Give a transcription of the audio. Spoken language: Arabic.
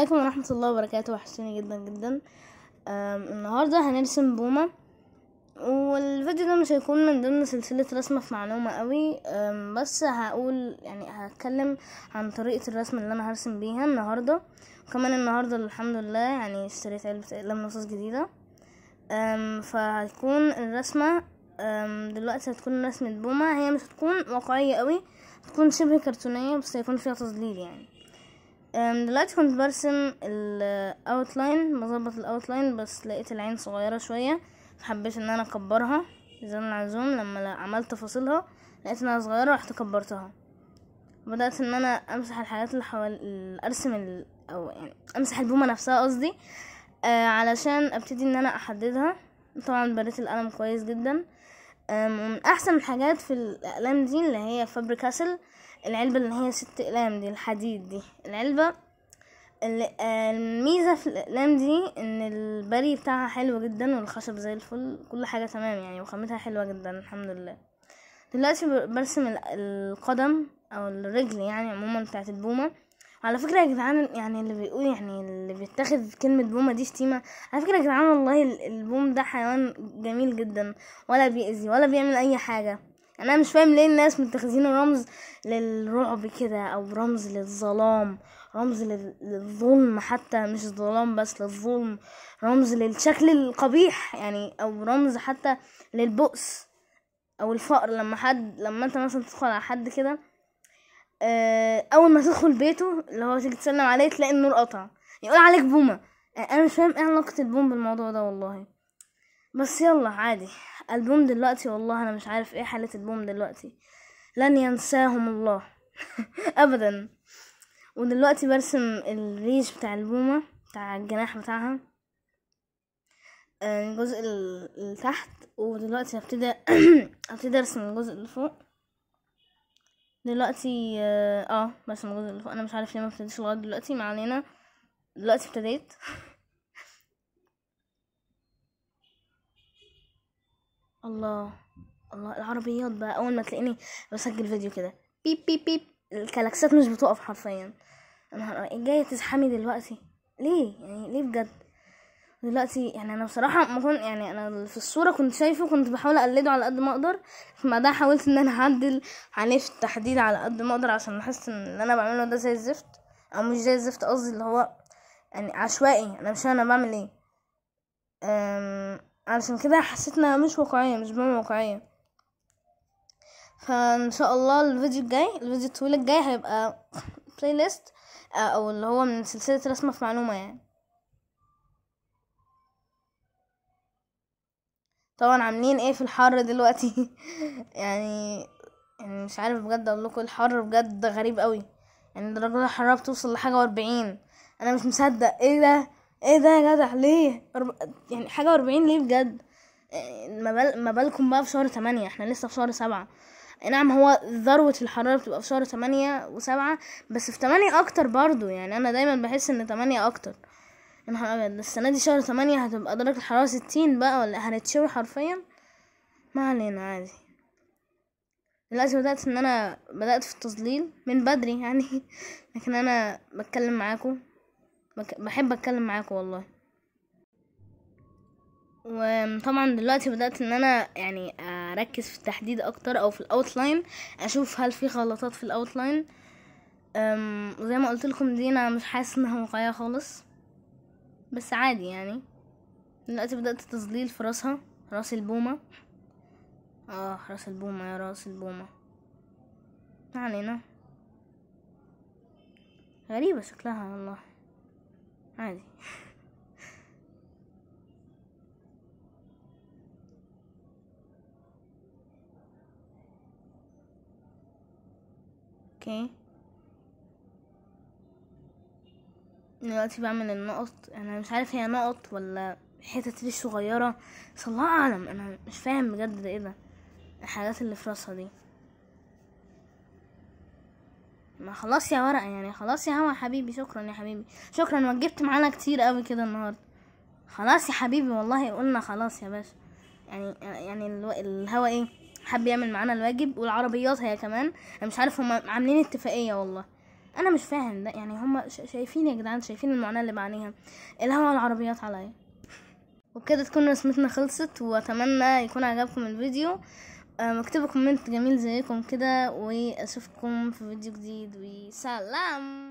عليكم ورحمة الله وبركاته وحشتوني جدا جدا النهاردة هنرسم بومة والفيديو ده مش هيكون من ضمن سلسلة رسمة في معلومة قوي بس هقول يعني هتكلم عن طريقة الرسم اللي انا هرسم بيها النهاردة وكمان النهاردة الحمد لله يعني اشتريت علبة اقلام رصاص جديدة فهتكون الرسمة دلوقتي هتكون رسمة بومة هي مش هتكون واقعية قوي هتكون شبه كرتونية بس هيكون فيها تظليل يعني دلوقتي كنت برسم الاوتلاين بظبط الاوتلاين بس لقيت العين صغيره شويه فحبيت ان انا اكبرها زي العزوم لما عملت تفاصيلها لقيت انها صغيره رحت كبرتها بدات ان انا امسح الحاجات اللي حوالي ارسم ال... او يعني امسح البومه نفسها قصدي آه علشان ابتدي ان انا احددها طبعا بريت القلم كويس جدا من احسن الحاجات في الاقلام دي اللي هي فابري كاسل العلبه اللي هي ست اقلام دي الحديد دي العلبه آه، الميزه في الاقلام دي ان البري بتاعها حلو جدا والخشب زي الفل كل حاجه تمام يعني وخامتها حلوه جدا الحمد لله دلوقتي برسم القدم او الرجل يعني عموما بتاعت البومه على فكره يا جدعان يعني اللي بيقول يعني اللي بيتاخد كلمه بومه دي شتيمه على فكره يا جدعان والله البوم ده حيوان جميل جدا ولا بيأذي ولا بيعمل اي حاجه يعني انا مش فاهم ليه الناس متخذينه رمز للرعب كده او رمز للظلام رمز للظلم حتى مش الظلام بس للظلم رمز للشكل القبيح يعني او رمز حتى للبؤس او الفقر لما حد لما انت مثلا تدخل على حد كده آه، اول ما تدخل بيته اللي هو تيجي تسلم عليه تلاقي النور قطع يقول عليك بومه آه، انا مش فاهم ايه علاقه البوم بالموضوع ده والله بس يلا عادي البوم دلوقتي والله انا مش عارف ايه حاله البوم دلوقتي لن ينساهم الله ابدا ودلوقتي برسم الريش بتاع البومه بتاع الجناح بتاعها آه، الجزء اللي تحت ودلوقتي هبتدي هبتدي ارسم الجزء اللي فوق دلوقتي آه،, اه بس موجود اللي فوق انا مش عارف ليه ما ابتديتش لغايه دلوقتي ما علينا دلوقتي ابتديت الله الله العربيات بقى اول ما تلاقيني بسجل فيديو كده بيب بيب بيب الكلاكسات مش بتقف حرفيا انا جايه تزحمي دلوقتي ليه يعني ليه بجد دلوقتي يعني انا بصراحه ما يعني انا في الصوره كنت شايفه كنت بحاول اقلده على قد ما اقدر مع ده حاولت ان انا اعدل عليه في التحديد على قد ما اقدر عشان احس ان اللي انا بعمله ده زي الزفت او مش زي الزفت قصدي اللي هو يعني عشوائي انا مش انا بعمل ايه علشان كده حسيت انها مش واقعيه مش بعمل واقعيه فان شاء الله الفيديو الجاي الفيديو الطويل الجاي هيبقى بلاي ليست او اللي هو من سلسله رسمه في معلومه يعني طبعا عاملين ايه في الحر دلوقتي يعني يعني مش عارف بجد اقول لكم الحر بجد غريب قوي يعني درجة الحرارة بتوصل لحاجة واربعين انا مش مصدق ايه ده ايه ده يا جدع ليه أرب... يعني حاجة واربعين ليه بجد ما, ما بالكم بقى في شهر تمانية احنا لسه في شهر سبعة نعم هو ذروة الحرارة بتبقى في شهر تمانية وسبعة بس في تمانية اكتر برضو يعني انا دايما بحس ان تمانية اكتر يا نهار ابيض السنه دي شهر تمانية هتبقى درجه الحراره ستين بقى ولا إيه؟ هنتشوي حرفيا ما علينا عادي دلوقتي بدات ان انا بدات في التظليل من بدري يعني لكن انا بتكلم معاكم بحب اتكلم معاكم والله وطبعا دلوقتي بدات ان انا يعني اركز في التحديد اكتر او في الاوتلاين اشوف هل في غلطات في الاوتلاين زي ما قلت لكم دي انا مش حاسس انها واقعيه خالص بس عادي يعني دلوقتي بدأت تظليل في راسها راس البومة اه راس البومة يا راس البومة ما علينا غريبة شكلها والله عادي اوكي دلوقتي بعمل النقط انا مش عارف هي نقط ولا حتت دي صغيره بس الله اعلم انا مش فاهم بجد ده ايه ده الحاجات اللي في راسها دي ما خلاص يا ورقه يعني خلاص يا هوا حبيبي شكرا يا حبيبي شكرا ما جبت معانا كتير قوي كده النهارده خلاص يا حبيبي والله قلنا خلاص يا باشا يعني يعني الهوا ايه حب يعمل معانا الواجب والعربيات هي كمان انا مش عارف هم عاملين اتفاقيه والله انا مش فاهم ده يعني هما شايفين يا جدعان شايفين المعاناه اللي بعانيها الهوا العربيات عليا وبكده تكون رسمتنا خلصت واتمنى يكون عجبكم الفيديو اكتبوا آه، كومنت جميل زيكم كده واشوفكم في فيديو جديد وسلام